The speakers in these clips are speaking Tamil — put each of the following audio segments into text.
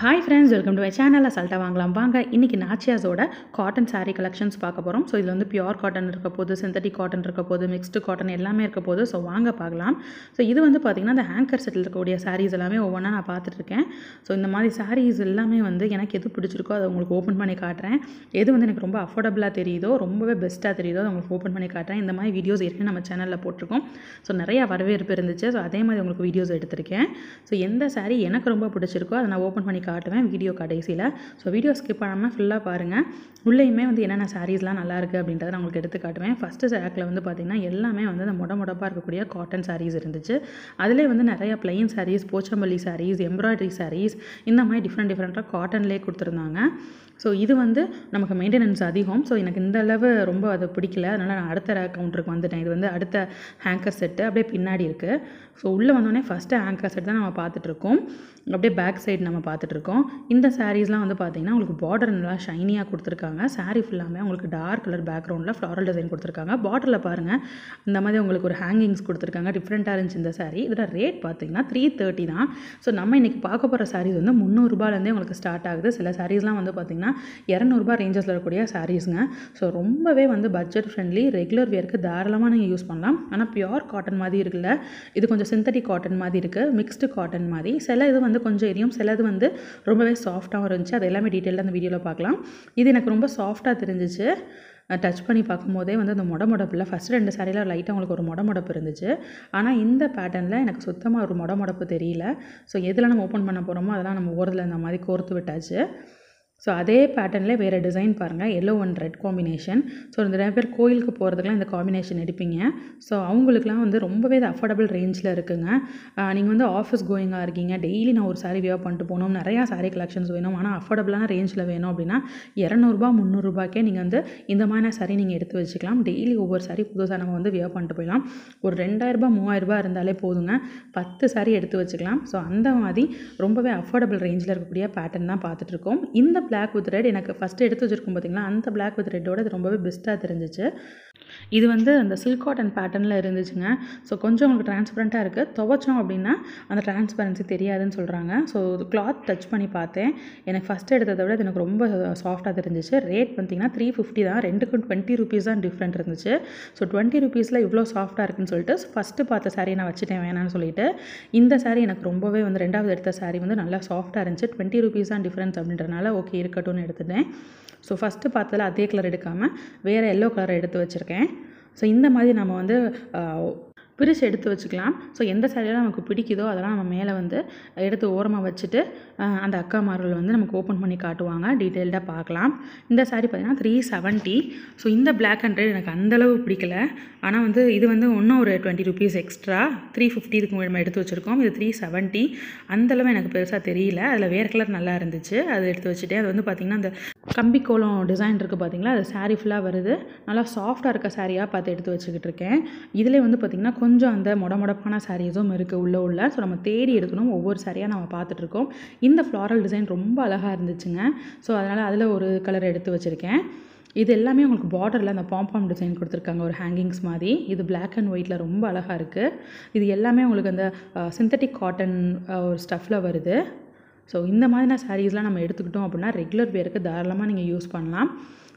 hi friends welcome to my சேனலில் சல்ட்டாக வாங்கலாம் வாங்க இன்றைக்கி நாச்சியாஸோட காட்டன் சாரீ கலெக்ஷன்ஸ் பார்க்க போகிறோம் ஸோ இதில் வந்து பியூர் காட்டன் இருக்க போது சிந்தட்டிக் காட்டன் இருக்க போது மிக்ஸ்டு காட்டன் எல்லாமே இருக்க போது ஸோ வாங்க பார்க்கலாம் ஸோ இது வந்து பார்த்திங்கன்னா அந்த ஹேங்கர் செட்டில் இருக்கக்கூடிய சாரீஸ் எல்லாமே ஒவ்வொன்றா நான் பார்த்துட்ருக்கேன் ஸோ இந்த மாதிரி சாரீஸ் எல்லாமே வந்து எனக்கு எது பிடிச்சிருக்கோ அதை உங்களுக்கு ஓப்பன் பண்ணி காட்டுறேன் எது வந்து எனக்கு ரொம்ப அஃபோர்டபுளாக தெரியுதோ ரொம்பவே பெஸ்ட்டாக தெரியுதோ அதை உங்களுக்கு ஓப்பன் பண்ணி காட்டுறேன் இந்த மாதிரி வீடியோஸ் ஏற்கனவே நம்ம சேனலில் போட்டிருக்கோம் ஸோ நிறையா வரவேற்பு இருந்துச்சு ஸோ அதே மாதிரி உங்களுக்கு வீடியோஸ் எடுத்திருக்கேன் ஸோ எந்த சாரீ எனக்கு ரொம்ப பிடிச்சிருக்கோ அதை நான் ஓப்பன் பண்ணி காட்டுவேன் வீடியோ கடைசியில் ஸோ வீடியோ ஸ்கிப் பண்ணாமல் ஃபுல்லாக பாருங்கள் உள்ளேயுமே வந்து என்னென்ன சாரீஸ்லாம் நல்லாயிருக்கு அப்படின்றத நான் உங்களுக்கு எடுத்து காட்டுவேன் ஃபஸ்ட்டு சேக்கில் வந்து பார்த்திங்கன்னா எல்லாமே வந்து அந்த முட முடப்பாக இருக்கக்கூடிய காட்டன் சாரீஸ் இருந்துச்சு அதிலே வந்து நிறையா பிளைன் சாரீஸ் போச்சம்பள்ளி சாரீஸ் எம்ப்ராய்டரி சாரீஸ் இந்த மாதிரி டிஃப்ரெண்ட் டிஃப்ரெண்ட்டாக காட்டன்லேயே கொடுத்துருந்தாங்க ஸோ இது வந்து நமக்கு மெயின்டெனன்ஸ் அதிகம் ஸோ எனக்கு இந்த அளவு ரொம்ப அதை பிடிக்கல அதனால் நான் அடுத்த ரேக் கவுண்டருக்கு வந்துட்டேன் இது வந்து அடுத்த ஹேங்கர் செட்டு அப்படியே பின்னாடி இருக்குது ஸோ உள்ளே வந்தோடனே ஃபஸ்ட்டு ஹேங்கர் செட் தான் நம்ம பார்த்துட்ருக்கோம் அப்படியே பேக் சைடு நம்ம பார்த்துட்ருக்கோம் இந்த சாரீஸ்லாம் வந்து பார்த்திங்கன்னா உங்களுக்கு பார்டர் நல்லா ஷைனியாக கொடுத்துருக்காங்க சாரீ ஃபுல்லாமே உங்களுக்கு டார்க் கலர் பேக்ரவுண்டில் ஃப்ளாரல் டிசைன் கொடுத்துருக்காங்க பார்டரில் பாருங்கள் இந்த மாதிரி உங்களுக்கு ஒரு ஹேங்கிங்ஸ் கொடுத்துருக்காங்க டிஃப்ரெண்ட்டாக இருந்துச்சு இந்த சாரீ இதோட ரேட் பார்த்திங்கன்னா த்ரீ தேர்ட்டி தான் ஸோ நம்ம இன்றைக்கி பார்க்க போகிற சாரீஸ் வந்து முந்நூறுபாலேருந்தே உங்களுக்கு ஸ்டார்ட் ஆகுது சில சாரீஸ்லாம் வந்து பார்த்திங்கன்னா பார்த்தீங்கன்னா இரநூறுபா ரேஞ்சஸில் இருக்கக்கூடிய சாரீஸுங்க ஸோ ரொம்பவே வந்து பட்ஜெட் ஃப்ரெண்ட்லி ரெகுலர் வேர்க்கு தாராளமாக நீங்கள் யூஸ் பண்ணலாம் ஆனால் பியோர் காட்டன் மாதிரி இருக்குல்ல இது கொஞ்சம் சிந்தட்டிக் காட்டன் மாதிரி இருக்குது மிக்ஸ்டு காட்டன் மாதிரி சில இது வந்து கொஞ்சம் எரியும் சில இது வந்து ரொம்பவே சாஃப்டாகவும் இருந்துச்சு அது எல்லாமே டீட்டெயிலாக அந்த வீடியோவில் பார்க்கலாம் இது எனக்கு ரொம்ப சாஃப்டாக தெரிஞ்சிச்சு டச் பண்ணி பார்க்கும்போதே வந்து அந்த முடமுடப்பில் ஃபஸ்ட்டு ரெண்டு சாரியில் லைட்டாக உங்களுக்கு ஒரு முடமுடப்பு இருந்துச்சு ஆனால் இந்த பேட்டர்னில் எனக்கு சுத்தமாக ஒரு முடமுடப்பு தெரியல ஸோ எதில் நம்ம ஓப்பன் பண்ண போகிறோமோ அதெல்லாம் நம்ம ஓரத்தில் இந்த மாதிரி கோர்த்து விட்டாச்சு ஸோ அதே பேட்டர்னில் வேறு டிசைன் பாருங்கள் yellow and red combination so இந்த நிறைய பேர் கோயிலுக்கு போகிறதுக்குலாம் இந்த காம்பினேஷன் எடுப்பீங்க ஸோ அவங்களுக்குலாம் வந்து ரொம்பவே இது அஃபோர்டபுள் ரேஞ்சில் இருக்குங்க நீங்கள் வந்து ஆஃபீஸ் கோயிங்காக இருக்கீங்க டெய்லி நான் ஒரு சாரீ வியர் பண்ணிட்டு போகணும் நிறையா சாரீ கலெக்ஷன்ஸ் வேணும் ஆனால் அஃபோர்டபுளான ரேஞ்சில் வேணும் அப்படின்னா இரநூறுபா முந்நூறுரூபாய்க்கே நீங்கள் வந்து இந்த மாதிரி சாரி நீங்கள் எடுத்து வச்சுக்கலாம் டெய்லி ஒவ்வொரு சாரி புதுசாக நம்ம வந்து வியர் பண்ணிட்டு போயிடலாம் ஒரு ரெண்டாயிரரூபா மூவாயிரரூபா இருந்தாலே போதுங்க பத்து சாரி எடுத்து வச்சுக்கலாம் ஸோ அந்த மாதிரி ரொம்பவே அஃபோர்டபுள் ரேஞ்சில் இருக்கக்கூடிய பேட்டர்ன் தான் பார்த்துட்ருக்கோம் இந்த பிளாக் வித் ரெட் எனக்கு ஃபஸ்ட்டு எடுத்து வச்சுருக்கோம் பார்த்தீங்கன்னா அந்த பிளாக் வித் ரெட்டோட அது ரொம்பவே பெஸ்ட்டாக தெரிஞ்சிச்சு இது வந்து அந்த சில்க் காட்டன் பேட்டர்னில் இருந்துச்சுங்க ஸோ கொஞ்சம் உங்களுக்கு டிரான்ஸ்பரண்ட்டாக இருக்குது துவைச்சோம் அப்படின்னா அந்த டிரான்ஸ்பரன்சி தெரியாதுன்னு சொல்கிறாங்க ஸோ கிளாத் டச் பண்ணி பார்த்தேன் எனக்கு ஃபஸ்ட்டு எடுத்ததை விட எனக்கு ரொம்ப சாஃப்டாக தெரிஞ்சிச்சு ரேட் பார்த்திங்கன்னா த்ரீ ஃபிஃப்டி தான் ரெண்டுக்கும் டுவெண்ட்டி ருபீஸ் தான் டிஃப்ரெண்ட் இருந்துச்சு ஸோ டுவெண்ட்டி ருபீஸில் இவ்வளோ சாஃப்டாக இருக்குன்னு சொல்லிட்டு ஃபஸ்ட்டு பார்த்த சாரீ நான் வச்சுட்டேன் வேணான்னு சொல்லிட்டு இந்த சாரி எனக்கு ரொம்பவே வந்து ரெண்டாவது எடுத்த சாரி வந்து நல்லா சாஃப்டாக இருந்துச்சு டுவெண்ட்டி ருபீஸ் தான் டிஃப்ரென்ஸ் அப்படின்றனால ஓகே இருக்கட்டும்னு எடுத்துட்டேன் ஸோ ஃபஸ்ட்டு பார்த்ததில் அதே கலர் எடுக்காமல் வேறு எல்லோ கலரை எடுத்து வச்சுருக்கேன் ஸோ இந்த மாதிரி நம்ம வந்து பிரித்து எடுத்து வச்சுக்கலாம் ஸோ எந்த சேரீலாம் நமக்கு பிடிக்குதோ அதெல்லாம் நம்ம மேலே வந்து எடுத்து ஓரமாக வச்சுட்டு அந்த அக்காமார்கள் வந்து நமக்கு ஓப்பன் பண்ணி காட்டுவாங்க டீட்டெயில்டாக பார்க்கலாம் இந்த சாரீ பார்த்தீங்கன்னா த்ரீ செவன்ட்டி ஸோ இந்த பிளாக் அண்ட் ரெட் எனக்கு அந்தளவு பிடிக்கல ஆனால் வந்து இது வந்து ஒன்றும் ஒரு twenty rupees extra three fifty இதுக்கு நம்ம எடுத்து வச்சுருக்கோம் இது த்ரீ செவன்ட்டி அந்தளவு எனக்கு பெருசாக தெரியல அதில் வேறு கலர் நல்லா இருந்துச்சு அதை எடுத்து வச்சுட்டு அது வந்து பார்த்திங்கன்னா அந்த கம்பி கோலம் டிசைன் இருக்குது பார்த்திங்களா அது சாரீ ஃபுல்லாக வருது நல்லா சாஃப்டாக இருக்க சாரியாக பார்த்து எடுத்து வச்சுக்கிட்டு இருக்கேன் இதில் வந்து பார்த்திங்கன்னா கொஞ்சம் அந்த மொட மொடப்பான சாரீஸும் இருக்குது உள்ளே உள்ள ஸோ நம்ம தேடி எடுக்கணும் ஒவ்வொரு சாரியாக நம்ம பார்த்துட்ருக்கோம் இந்த ஃப்ளாரல் டிசைன் ரொம்ப அழகாக இருந்துச்சுங்க ஸோ அதனால் அதில் ஒரு கலர் எடுத்து வச்சுருக்கேன் இது எல்லாமே உங்களுக்கு பார்டரில் அந்த பாம்பாம் டிசைன் கொடுத்துருக்காங்க ஒரு ஹேங்கிங்ஸ் மாதிரி இது பிளாக் அண்ட் ஒயிட்டில் ரொம்ப அழகாக இருக்குது இது எல்லாமே உங்களுக்கு அந்த சிந்தட்டிக் காட்டன் ஒரு ஸ்டஃப்பில் வருது ஸோ இந்த மாதிரியான சாரீஸ்லாம் நம்ம எடுத்துக்கிட்டோம் அப்படின்னா ரெகுலர் வேருக்கு தாராளமாக நீங்கள் யூஸ் பண்ணலாம்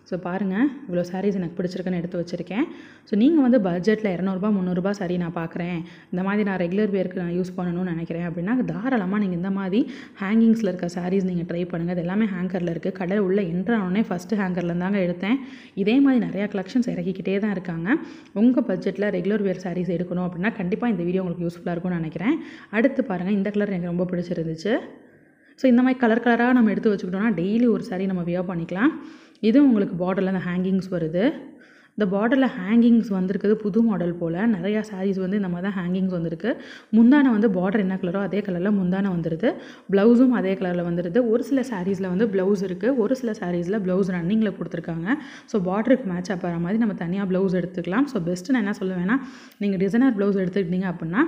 ஸோ பாருங்கள் இவ்வளோ சாரீஸ் எனக்கு பிடிச்சிருக்குன்னு எடுத்து வச்சுருக்கேன் ஸோ நீங்கள் வந்து பட்ஜெட்டில் இரநூறுபா முந்நூறுபா சரி நான் பார்க்குறேன் இந்த மாதிரி நான் ரெகுலர் வேருக்கு நான் யூஸ் பண்ணணும்னு நினைக்கிறேன் அப்படின்னா தாராளமாக நீங்கள் இந்த மாதிரி ஹேங்கிங்ஸில் இருக்க சாரீஸ் நீங்கள் ட்ரை பண்ணுங்கள் இது எல்லாமே ஹேங்கரில் இருக்குது கடல் உள்ள என்ட்ரானே ஃபஸ்ட்டு ஹேங்கரில் தாங்க எடுத்தேன் இதே மாதிரி நிறையா கலெக்ஷன்ஸ் இறக்கிக்கிட்டே தான் இருக்காங்க உங்கள் பட்ஜெட்டில் ரெகுலர் வேர் சாரீஸ் எடுக்கணும் அப்படின்னா கண்டிப்பாக இந்த வீடியோ உங்களுக்கு யூஸ்ஃபுல்லாக இருக்கும்னு நினைக்கிறேன் அடுத்து பாருங்கள் இந்த கலர் எனக்கு ரொம்ப பிடிச்சிருந்துச்சு ஸோ இந்த மாதிரி கலர் கலராக நம்ம எடுத்து வச்சுக்கிட்டோம்னா டெய்லி ஒரு சாரி நம்ம வியர் பண்ணிக்கலாம் இதுவும் உங்களுக்கு பார்டரில் அந்த ஹேங்கிங்ஸ் வருது இந்த பார்டரில் ஹேங்கிங்ஸ் வந்திருக்குது புது மாடல் போல் நிறையா சாரீஸ் வந்து இந்த மாதிரி தான் ஹேங்கிங்ஸ் வந்திருக்கு முந்தானை வந்து பார்டர் என்ன கலரோ அதே கலரில் முந்தானை வந்துடுது ப்ளவுஸும் அதே கலரில் வந்துடுது ஒரு சில சாரீஸில் வந்து ப்ளவுஸ் இருக்குது ஒரு சில சாரீஸில் ப்ளவுஸ் ரன்னிங்கில் கொடுத்துருக்காங்க ஸோ பார்டருக்கு மேட்ச் ஆகிற மாதிரி நம்ம தனியாக ப்ளவுஸ் எடுத்துக்கலாம் ஸோ பெஸ்ட்டு நான் என்ன சொல்லுவேன்னா நீங்கள் டிசைனர் ப்ளவுஸ் எடுத்துக்கிட்டீங்க அப்படின்னா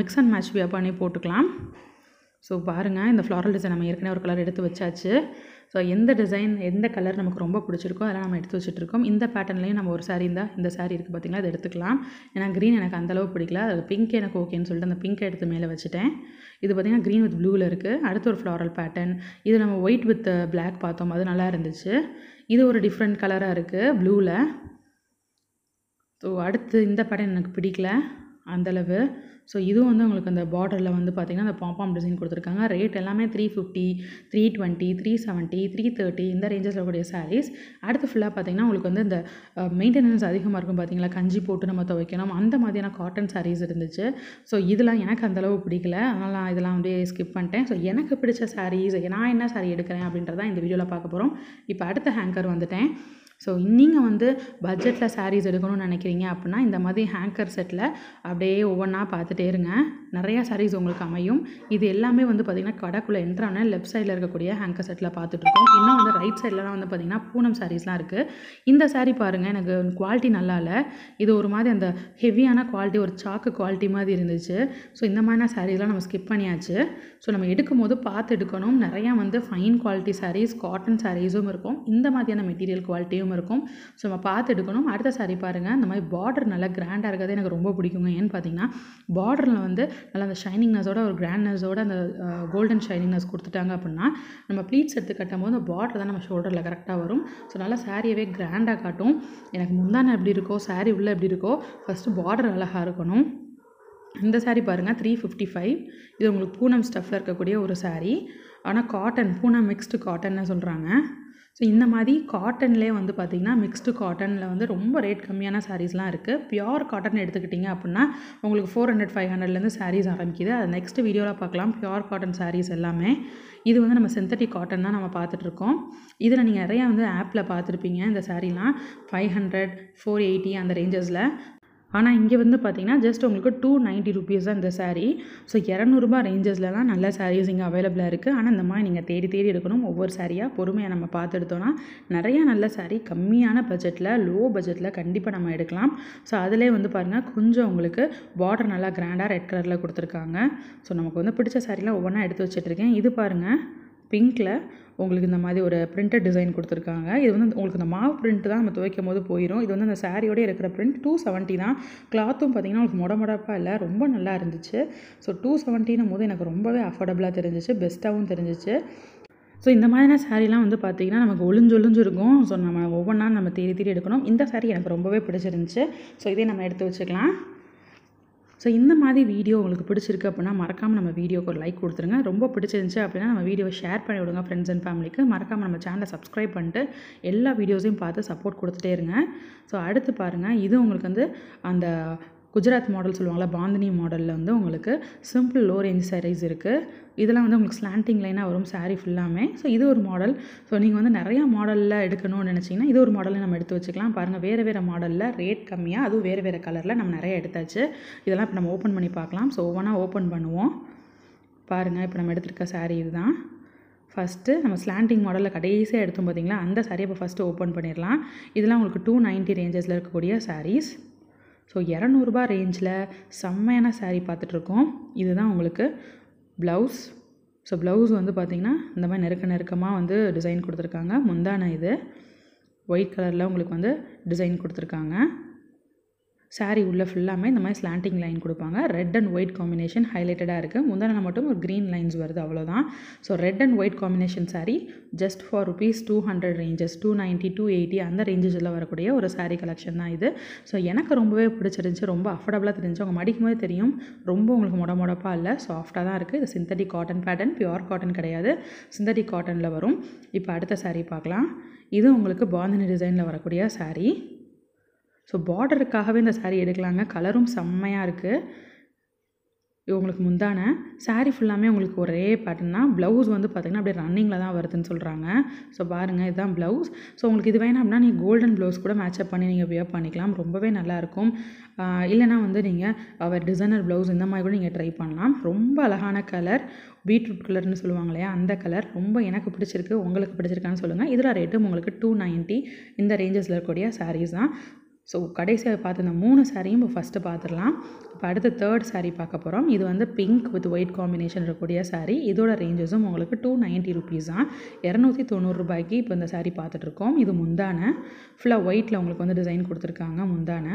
மிக்ஸ் அண்ட் மேட்ச் வியா பண்ணி போட்டுக்கலாம் ஸோ பாருங்கள் இந்த ஃப்ளாரல் டிசைன் நம்ம ஏற்கனவே ஒரு கலர் எடுத்து வச்சாச்சு ஸோ எந்த டிசைன் எந்த கலர் நமக்கு ரொம்ப பிடிச்சிருக்கோ அதெல்லாம் நம்ம எடுத்து வச்சுட்ருக்கோம் இந்த பேட்டர்ன்லேயும் நம்ம ஒரு சாரி இருந்தால் இந்த சாரி இருக்குது பார்த்திங்களா அதை எடுத்துக்கலாம் ஏன்னா க்ரீன் எனக்கு அந்தளவு பிடிக்கல அது பிங்க் எனக்கு ஓகேன்னு சொல்லிட்டு அந்த பிங்க்கை எடுத்து மேலே வச்சுட்டேன் இது பார்த்திங்கன்னா க்ரீன் வித் ப்ளூவில் இருக்குது அடுத்து ஒரு ஃப்ளாரல் பேட்டர்ன் இது நம்ம ஒயிட் வித் பிளாக் பார்த்தோம் அது நல்லா இருந்துச்சு இது ஒரு டிஃப்ரெண்ட் கலராக இருக்குது ப்ளூவில் ஸோ அடுத்து இந்த பேட்டர்ன் எனக்கு பிடிக்கல அந்தளவு ஸோ இதுவும் வந்து உங்களுக்கு அந்த பார்டரில் வந்து பார்த்திங்கன்னா அந்த பாம்பாம் டிசைன் கொடுத்துருக்காங்க ரேட் எல்லாமே three fifty three twenty three seventy three thirty இந்த ரேஞ்சஸில் இருக்கக்கூடிய சாரீஸ் அடுத்து ஃபுல்லாக பார்த்திங்கன்னா உங்களுக்கு வந்து இந்த மெயின்டெனன்ஸ் அதிகமாக இருக்கும் பார்த்திங்களா கஞ்சி போட்டு நம்ம துவைக்கணும் அந்த மாதிரியான காட்டன் சாரீஸ் இருந்துச்சு ஸோ இதெல்லாம் எனக்கு அந்தளவு பிடிக்கல அதனால் நான் இதெல்லாம் வந்து ஸ்கிப் பண்ணிட்டேன் ஸோ எனக்கு பிடிச்ச சாரீஸ் நான் என்ன சாரீ எடுக்கிறேன் அப்படின்றதான் இந்த வீடியோவில் பார்க்க போகிறோம் இப்போ அடுத்த ஹேங்கர் வந்துட்டேன் ஸோ நீங்கள் வந்து பட்ஜெட்டில் சாரீஸ் எடுக்கணும்னு நினைக்கிறீங்க அப்படின்னா இந்த மாதிரி ஹேங்கர் செட்டில் அப்படியே ஒவ்வொன்றா பார்த்துட்டே இருங்க நிறையா சாரீஸ் உங்களுக்கு அமையும் இது எல்லாமே வந்து பார்த்திங்கன்னா கடைக்குள்ளே என்ட்ரானே லெஃப்ட் சைடில் இருக்கக்கூடிய ஹேங்கர் செட்டில் பார்த்துட்ருக்கோம் இன்னும் வந்து ரைட் சைட்லலாம் வந்து பார்த்திங்கன்னா பூனம் சாரீஸ்லாம் இருக்குது இந்த சாரீ பாருங்கள் எனக்கு குவாலிட்டி நல்லா இல்லை இது ஒரு மாதிரி அந்த ஹெவியான குவாலிட்டி ஒரு சாக்கு குவாலிட்டி மாதிரி இருந்துச்சு ஸோ இந்த மாதிரியான சாரீஸ்லாம் நம்ம ஸ்கிப் பண்ணியாச்சு ஸோ நம்ம எடுக்கும் போது பார்த்து எடுக்கணும் நிறையா வந்து ஃபைன் குவாலிட்டி சாரீஸ் காட்டன் சாரீஸும் இருக்கும் இந்த மாதிரியான மெட்டீரியல் குவாலிட்டியும் சேம் இருக்கும் ஸோ நம்ம பார்த்து எடுக்கணும் அடுத்த சாரி பாருங்கள் அந்த மாதிரி பார்டர் நல்லா கிராண்டாக இருக்கிறது எனக்கு ரொம்ப பிடிக்குங்க ஏன்னு பார்த்தீங்கன்னா பார்டரில் வந்து நல்லா அந்த ஷைனிங்னஸோட ஒரு கிராண்ட்னஸோட அந்த கோல்டன் ஷைனிங்னஸ் கொடுத்துட்டாங்க அப்படின்னா நம்ம ப்ளீட்ஸ் எடுத்து கட்டும் போது அந்த பார்டர் தான் நம்ம ஷோல்டரில் கரெக்டாக வரும் ஸோ நல்லா சாரியவே கிராண்டாக காட்டும் எனக்கு முந்தான எப்படி இருக்கோ சாரி உள்ளே எப்படி இருக்கோ ஃபஸ்ட்டு பார்டர் அழகாக இருக்கணும் இந்த சாரீ பாருங்கள் த்ரீ ஃபிஃப்டி ஃபைவ் இது உங்களுக்கு பூனம் ஸ்டஃப்பில் இருக்கக்கூடிய ஒரு சாரீ ஆனால் காட்டன் பூனம் மிக்ஸ்டு காட்டன்னு சொல்கிறாங்க ஸோ இந்த மாதிரி காட்டன்லேயே வந்து பார்த்திங்கன்னா மிக்ஸ்டு காட்டனில் வந்து ரொம்ப ரேட் கம்மியான சாரீஸ்லாம் இருக்குது பியோர் காட்டன் எடுத்துக்கிட்டிங்க அப்படின்னா உங்களுக்கு ஃபோர் ஹண்ட்ரட் ஃபைவ் ஹண்ட்ரட்லேருந்து சாரீஸ் ஆரம்பிக்குது அது நெக்ஸ்ட் வீடியோவில் பார்க்கலாம் பியோர் காட்டன் சாரீஸ் எல்லாமே இது வந்து நம்ம சிந்தட்டிக் காட்டன் தான் நம்ம பார்த்துட்ருக்கோம் இதில் நீங்கள் நிறையா வந்து ஆப்பில் பார்த்துருப்பீங்க இந்த சாரீலாம் ஃபைவ் ஹண்ட்ரட் ஃபோர் எயிட்டி அந்த ரேஞ்சஸில் ஆனால் இங்கே வந்து பார்த்திங்கன்னா ஜஸ்ட் உங்களுக்கு டூ நைன்ட்டி ருபீஸ் தான் இந்த சாரீ ஸோ இரநூறுபா ரேஞ்சஸ்லலாம் நல்ல சாரீஸ் இங்கே அவைலபிளாக இருக்குது ஆனால் இந்த மாதிரி நீங்கள் தேடி தேடி எடுக்கணும் ஒவ்வொரு சாரியாக பொறுமையாக நம்ம பார்த்து எடுத்தோன்னா நிறையா நல்ல சாரீ கம்மியான பட்ஜெட்டில் லோ பட்ஜெட்டில் கண்டிப்பாக நம்ம எடுக்கலாம் ஸோ அதிலே வந்து பாருங்கள் கொஞ்சம் உங்களுக்கு பார்டர் நல்லா கிராண்டாக ரெட் கலரில் கொடுத்துருக்காங்க ஸோ நமக்கு வந்து பிடிச்ச சாரீலாம் ஒவ்வொன்றா எடுத்து வச்சுட்ருக்கேன் இது பாருங்கள் பிங்க்கில் உங்களுக்கு இந்த மாதிரி ஒரு பிரிண்டட் டிசைன் கொடுத்துருக்காங்க இது வந்து உங்களுக்கு இந்த மாவு பிரிண்ட் தான் நம்ம துவைக்கும் போது போயிடும் இது வந்து அந்த சாரியோடய இருக்கிற பிரிண்ட் டூ செவன்ட்டி தான் கிளாத்தும் பார்த்திங்கன்னா உங்களுக்கு மொடப்பாக இல்லை ரொம்ப நல்லா இருந்துச்சு ஸோ டூ செவன்ட்டினும் போது எனக்கு ரொம்பவே அஃபோர்டபுளாக தெரிஞ்சிச்சு பெஸ்ட்டாகவும் தெரிஞ்சிச்சு ஸோ இந்த மாதிரியான சாரீலாம் வந்து பார்த்திங்கன்னா நமக்கு ஒளிஞ்சு ஒளிஞ்சு இருக்கும் ஸோ நம்ம ஒவ்வொன்றா நம்ம தேடி தேடி எடுக்கணும் இந்த சாரி எனக்கு ரொம்பவே பிடிச்சிருந்துச்சு ஸோ இதே நம்ம எடுத்து வச்சுக்கலாம் ஸோ இந்த மாதிரி வீடியோ உங்களுக்கு பிடிச்சிருக்கு அப்படின்னா மறக்காமல் நம்ம வீடியோக்கு ஒரு லைக் கொடுத்துருங்க ரொம்ப பிடிச்சிருந்துச்சு அப்படின்னா நம்ம வீடியோவை ஷேர் பண்ணி விடுங்க ஃப்ரெண்ட்ஸ் அண்ட் ஃபேமிலிக்கு மறக்காமல் நம்ம சேனலை சப்ஸ்கிரைப் பண்ணிட்டு எல்லா வீடியோஸையும் பார்த்து சப்போர்ட் கொடுத்துட்டே இருங்க ஸோ அடுத்து பாருங்கள் இது உங்களுக்கு வந்து அந்த குஜராத் மாடல் சொல்லுவாங்களா பாந்தினி மாடலில் வந்து உங்களுக்கு சிம்பிள் லோ ரேஞ்ச் சாரீஸ் இருக்குது இதெல்லாம் வந்து உங்களுக்கு ஸ்லாண்டிங் லைனாக வரும் சாரீ ஃபுல்லாமே ஸோ இது ஒரு மாடல் ஸோ நீங்கள் வந்து நிறையா மாடலில் எடுக்கணும்னு நினச்சிங்கன்னா இது ஒரு மாடலில் நம்ம எடுத்து வச்சுக்கலாம் பாருங்கள் வேறு வேறு மாடலில் ரேட் கம்மியாக அதுவும் வேறு வேறு கலரில் நம்ம நிறையா எடுத்தாச்சு இதெல்லாம் இப்போ நம்ம ஓப்பன் பண்ணி பார்க்கலாம் ஸோ ஒவ்வொன்றா ஓப்பன் பண்ணுவோம் பாருங்கள் இப்போ நம்ம எடுத்திருக்க சாரீ இதுதான் ஃபஸ்ட்டு நம்ம ஸ்லாண்டிங் மாடலில் கடைசியாக எடுத்தோம் பார்த்தீங்களா அந்த சாரியை இப்போ ஃபஸ்ட்டு ஓப்பன் பண்ணிடலாம் இதெல்லாம் உங்களுக்கு டூ நைன்ட்டி ரேஞ்சஸில் இருக்கக்கூடிய சாரீஸ் ஸோ இரநூறுபா ரேஞ்சில் செம்மையான சாரீ பார்த்துட்ருக்கோம் இதுதான் உங்களுக்கு ப்ளவுஸ் ஸோ ப்ளவுஸ் வந்து பார்த்திங்கன்னா இந்த மாதிரி நெருக்க நெருக்கமாக வந்து டிசைன் கொடுத்துருக்காங்க முந்தான இது ஒயிட் கலரில் உங்களுக்கு வந்து டிசைன் கொடுத்துருக்காங்க சாரி உள்ளே ஃபுல்லாமே இந்த மாதிரி ஸ்லாண்டிங் லைன் கொடுப்பாங்க ரெட் அண்ட் ஒயிட் காம்பினேஷன் ஹைலைட்டடாக இருக்குது முந்தான மட்டும் ஒரு க்ரீன் லைன்ஸ் வருது அவ்வளோதான் so red and white combination sari just for rupees two hundred ranges two ninety two eighty அந்த ரேஞ்சஸில் வரக்கூடிய ஒரு சாரீ கலெக்ஷன் தான் இது ஸோ எனக்கு ரொம்பவே பிடிச்சிருந்துச்சி ரொம்ப அஃபோர்டபுளாக தெரிஞ்சு அவங்க மடிக்கும் போது தெரியும் ரொம்ப உங்களுக்கு முட முடப்பாக இல்லை சாஃப்டாக தான் இருக்குது இது synthetic cotton pattern pure cotton கிடையாது சிந்தட்டிக் காட்டனில் வரும் இப்போ அடுத்த சாரீ பார்க்கலாம் இது உங்களுக்கு பாந்தினி டிசைனில் வரக்கூடிய சாரீ ஸோ பார்டருக்காகவே இந்த சாரீ எடுக்கலாங்க கலரும் செம்மையாக இருக்குது உங்களுக்கு முந்தான சாரீ ஃபுல்லாமே உங்களுக்கு ஒரே பேட்டர்ன் தான் ப்ளவுஸ் வந்து பார்த்திங்கன்னா அப்படியே ரன்னிங்கில் தான் வருதுன்னு சொல்கிறாங்க ஸோ பாருங்கள் இதுதான் ப்ளவுஸ் ஸோ உங்களுக்கு இது வேணும் அப்படின்னா நீங்கள் கோல்டன் ப்ளவுஸ் கூட மேட்சப் பண்ணி நீங்கள் வியர் பண்ணிக்கலாம் ரொம்பவே நல்லாயிருக்கும் இல்லைனா வந்து நீங்கள் அவர் டிசைனர் ப்ளவுஸ் இந்த மாதிரி கூட நீங்கள் ட்ரை பண்ணலாம் ரொம்ப அழகான கலர் பீட்ரூட் கலர்னு சொல்லுவாங்க இல்லையா அந்த கலர் ரொம்ப எனக்கு பிடிச்சிருக்கு உங்களுக்கு பிடிச்சிருக்கான்னு சொல்லுங்கள் இதில் ரேட்டும் உங்களுக்கு டூ நைன்ட்டி இந்த ரேஞ்சஸில் இருக்கக்கூடிய சாரீஸ் தான் ஸோ கடைசியாக பார்த்த இந்த மூணு சாரியும் இப்போ ஃபஸ்ட்டு பார்த்துடலாம் இப்போ அடுத்த தேர்ட் சாரீ பார்க்க போகிறோம் இது வந்து பிங்க் வித் ஒயிட் காம்பினேஷன் இருக்கக்கூடிய சாரி இதோட ரேஞ்சஸும் உங்களுக்கு டூ நைன்ட்டி ருபீஸ் தான் இரநூத்தி தொண்ணூறுரூபாய்க்கு இப்போ இந்த சாரீ பார்த்துட்ருக்கோம் இது முந்தான ஃபுல்லாக ஒயிட்டில் உங்களுக்கு வந்து டிசைன் கொடுத்துருக்காங்க முந்தான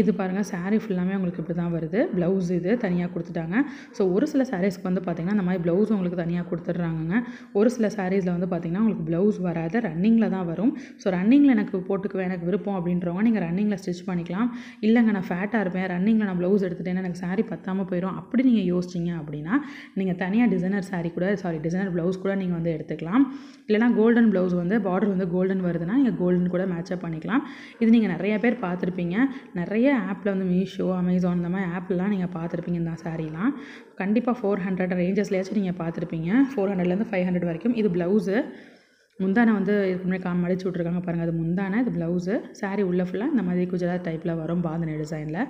இது பாருங்கள் சாரீ ஃபுல்லாமே உங்களுக்கு இப்படி தான் வருது ப்ளவுஸ் இது தனியாக கொடுத்துட்டாங்க ஸோ ஒரு சில சாரீஸ்க்கு வந்து பார்த்திங்கன்னா இந்த மாதிரி ப்ளவுஸ் உங்களுக்கு தனியாக கொடுத்துட்றாங்கங்க ஒரு சில சாரீஸில் வந்து பார்த்திங்கன்னா உங்களுக்கு ப்ளவுஸ் வராது ரன்னிங்கில் தான் வரும் ஸோ ரன்னிங்கில் எனக்கு போட்டுக்குவேன் எனக்கு விருப்பம் அப்படின்றவங்க நீங்கள் ரன்னிங்கில் ஸ்டிச் பண்ணிக்கலாம் இல்லைங்க நான் ஃபேட்டாக இருப்பேன் ரன்னிங்கில் நான் ப்ளவுஸ் எடுத்துகிட்டேன்னா எனக்கு சாரீ பத்தாமல் போயிடும் அப்படி நீங்கள் யோசிச்சிங்க அப்படின்னா நீங்கள் தனியாக டிசைனர் சாரீ கூட சாரி டிசைனர் ப்ளவுஸ் கூட நீங்கள் வந்து எடுத்துக்கலாம் இல்லைனா கோல்டன் ப்ளவுஸ் வந்து பார்டர் வந்து கோல்டன் வருதுன்னா நீங்கள் கோல்டன் கூட மேட்சப் பண்ணிக்கலாம் இது நீங்கள் நிறைய பேர் பார்த்துருப்பீங்க நிறைய நிறைய ஆப்பில் வந்து மீஷோ அமேசான் இந்த மாதிரி ஆப்லாம் நீங்கள் பார்த்துருப்பீங்க இந்த சாரீலாம் கண்டிப்பாக ஃபோர் ஹண்ட்ரட் ரேஞ்சஸ்லேயாச்சும் நீங்கள் பார்த்துருப்பீங்க ஃபோர் ஹண்ட்ரட்லேருந்து ஃபைவ் ஹண்ட்ரட் வரைக்கும் இது ப்ளவுஸு முந்தானை வந்து இதுக்கு முன்னாடி காம் மடிச்சு விட்ருக்காங்க பாருங்கள் அது முந்தானை இது ப்ளவுஸு சாரீ உள்ள ஃபுல்லாக இந்த மாதிரி குஜராத் டைப்பில் வரும் பாந்தனி டிசைனில்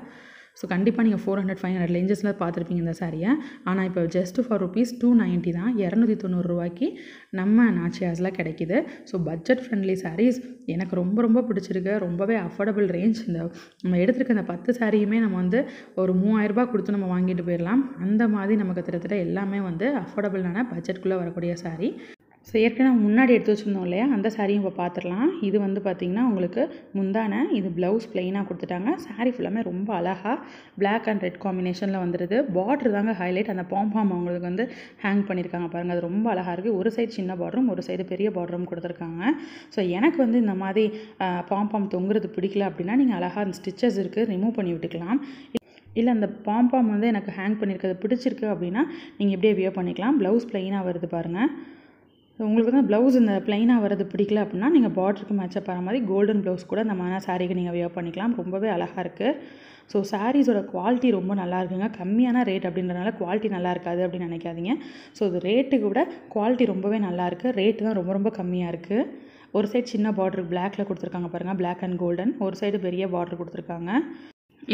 ஸோ கண்டிப்பாக நீங்கள் ஃபோர் ஹண்ட்ரட் ஃபைவ் ஹண்ட்ரட் ரேஞ்சஸில் பார்த்துருப்பீங்க இந்த சாரியை ஆனால் இப்போ just for rupees two ninety தான் இரநூத்தி தொண்ணூறுரூவாய்க்கு நம்ம நாச்சியாஸில் கிடைக்கிது ஸோ பட்ஜெட் ஃப்ரெண்ட்லி சாரீஸ் எனக்கு ரொம்ப ரொம்ப பிடிச்சிருக்கு ரொம்பவே அஃபோர்டபுள் ரேஞ்ச் இந்த நம்ம எடுத்துருக்க இந்த பத்து சாரியுமே நம்ம வந்து ஒரு மூவாயிரரூபா கொடுத்து நம்ம வாங்கிட்டு போயிடலாம் அந்த மாதிரி நமக்கு திட்டத்தட்ட எல்லாமே வந்து அஃபோர்டபுளான பட்ஜெட்குள்ளே வரக்கூடிய சாரீ ஸோ ஏற்கனவே முன்னாடி எடுத்து வச்சுருந்தோம் இல்லையா அந்த சாரியும் இப்போ பார்த்துடலாம் இது வந்து பார்த்திங்கன்னா உங்களுக்கு முந்தான இது ப்ளவுஸ் ப்ளெயினாக கொடுத்துட்டாங்க சாரீ ஃபுல்லாமே ரொம்ப அழகாக பிளாக் அண்ட் ரெட் காம்பினேஷனில் வந்துடுது பார்ட்ரு தாங்க ஹைலைட் அந்த பாம்பாம் அவங்களுக்கு வந்து ஹேங் பண்ணியிருக்காங்க பாருங்கள் அது ரொம்ப அழகாக இருக்குது ஒரு சைடு சின்ன பார்டரும் ஒரு சைடு பெரிய பார்டரும் கொடுத்துருக்காங்க ஸோ எனக்கு வந்து இந்த மாதிரி பாம்பாம் தொங்குறது பிடிக்கல அப்படின்னா நீங்கள் அழகாக அந்த ஸ்டிச்சஸ் இருக்குது ரிமூவ் பண்ணி விட்டுக்கலாம் இல்லை அந்த பாம்பாம் வந்து எனக்கு ஹேங் பண்ணியிருக்கிறது பிடிச்சிருக்கு அப்படின்னா நீங்கள் எப்படியே வியோ பண்ணிக்கலாம் ப்ளவுஸ் ப்ளைனாக வருது பாருங்கள் உங்களுக்கு வந்து ப்ளவுஸ் இந்த ப்ளைனாக வரது பிடிக்கல அப்படின்னா நீங்கள் பார்டருக்கு மேட்சப் ஆகிற மாதிரி கோல்டன் ப்ளவுஸ் கூட நம்ம மாதிரி சாரீக்கு நீங்கள் வியர் பண்ணிக்கலாம் ரொம்பவே அழகாக இருக்குது ஸோ சாரீஸோட குவாலிட்டி ரொம்ப நல்லா இருக்குங்க கம்மியான ரேட் அப்படின்றனால குவாலிட்டி நல்லா இருக்காது அப்படின்னு நினைக்காதீங்க ஸோ இது ரேட்டு கூட குவாலிட்டி ரொம்பவே நல்லாயிருக்கு ரேட்டு தான் ரொம்ப ரொம்ப கம்மியாக இருக்குது ஒரு சைடு சின்ன பார்டர் பிளாக்கில் கொடுத்துருக்காங்க பாருங்கள் பிளாக் அண்ட் கோல்டன் ஒரு சைடு பெரிய பார்டர் கொடுத்துருக்காங்க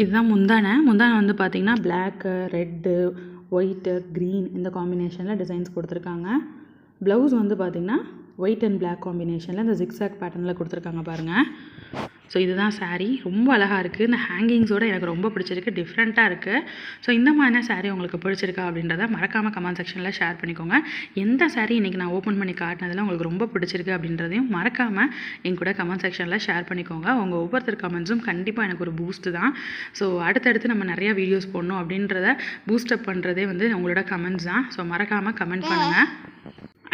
இதுதான் முந்தானை முந்தானை வந்து பார்த்திங்கன்னா பிளாக்கு ரெட்டு ஒயிட்டு க்ரீன் இந்த காம்பினேஷனில் டிசைன்ஸ் கொடுத்துருக்காங்க ப்ளவுஸ் வந்து பார்த்திங்கன்னா ஒயிட் அண்ட் பிளாக் காம்பினேஷனில் இந்த ஜிக்ஸாக் பேட்டர்னில் கொடுத்துருக்காங்க பாருங்கள் ஸோ இதுதான் சாரீ ரொம்ப அழகாக இருக்குது இந்த ஹேங்கிங்ஸோடு எனக்கு ரொம்ப பிடிச்சிருக்கு டிஃப்ரெண்ட்டாக இருக்குது ஸோ இந்த மாதிரியான சாரீ உங்களுக்கு பிடிச்சிருக்கா அப்படின்றத மறக்காமல் கமெண்ட் செக்ஷனில் ஷேர் பண்ணிக்கோங்க எந்த சாரீ இன்றைக்கி நான் ஓப்பன் பண்ணி காட்டினதில் உங்களுக்கு ரொம்ப பிடிச்சிருக்கு அப்படின்றதையும் மறக்காமல் என் கூட கமெண்ட் செக்ஷனில் ஷேர் பண்ணிக்கோங்க உங்கள் ஒவ்வொருத்தர் கமெண்ட்ஸும் கண்டிப்பாக எனக்கு ஒரு பூஸ்ட்டு தான் ஸோ அடுத்தடுத்து நம்ம நிறையா வீடியோஸ் போடணும் அப்படின்றத பூஸ்டப் பண்ணுறதே வந்து உங்களோட கமெண்ட்ஸ் தான் ஸோ மறக்காமல் கமெண்ட் பண்ணுங்கள்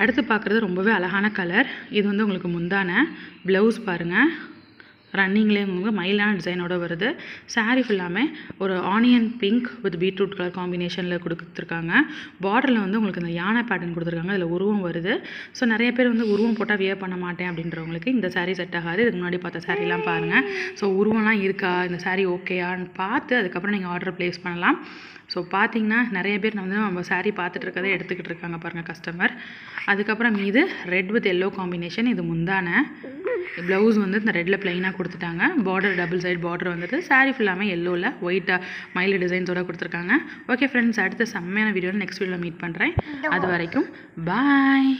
அடுத்து பார்க்குறது ரொம்பவே அழகான கலர் இது வந்து உங்களுக்கு முந்தான ப்ளவுஸ் பாருங்கள் ரன்னிங்லேயே உங்களுக்கு மயிலான டிசைனோட வருது சாரீ ஃபுல்லாமே ஒரு onion pink with beetroot colour காம்பினேஷனில் கொடுத்துருக்காங்க பார்டரில் வந்து உங்களுக்கு இந்த யானை பேட்டர்ன் கொடுத்துருக்காங்க அதில் உருவம் வருது ஸோ நிறைய பேர் வந்து உருவம் போட்டால் வியர் பண்ண மாட்டேன் அப்படின்றவங்களுக்கு இந்த சாரீ செட் ஆகாது இதுக்கு முன்னாடி பார்த்த சாரீலாம் பாருங்கள் ஸோ உருவம்லாம் இருக்கா இந்த சாரீ ஓகேயான்னு பார்த்து அதுக்கப்புறம் நீங்கள் ஆர்டர் ப்ளேஸ் பண்ணலாம் ஸோ பார்த்தீங்கன்னா நிறைய பேர் வந்து நம்ம சாரீ பார்த்துட்டு இருக்கதை எடுத்துக்கிட்டு இருக்காங்க பாருங்கள் கஸ்டமர் அதுக்கப்புறம் இது ரெட் வித் எல்லோ காம்பினேஷன் இது முந்தான ப்ளவுஸ் வந்து இந்த ரெட்டில் ப்ளைனாக கொடுத்துட்டாங்க பார்டர் டபுள் சைட் பார்டர் வந்துட்டு சாரீ ஃபுல்லாமே எல்லோவில் ஒயிட்டாக மயில் டிசைன்ஸோடு கொடுத்துருக்காங்க ஓகே ஃப்ரெண்ட்ஸ் அடுத்த செம்மையான வீடியோவில் நெக்ஸ்ட் வீடியோவில் மீட் பண்ணுறேன் அது வரைக்கும் பாய்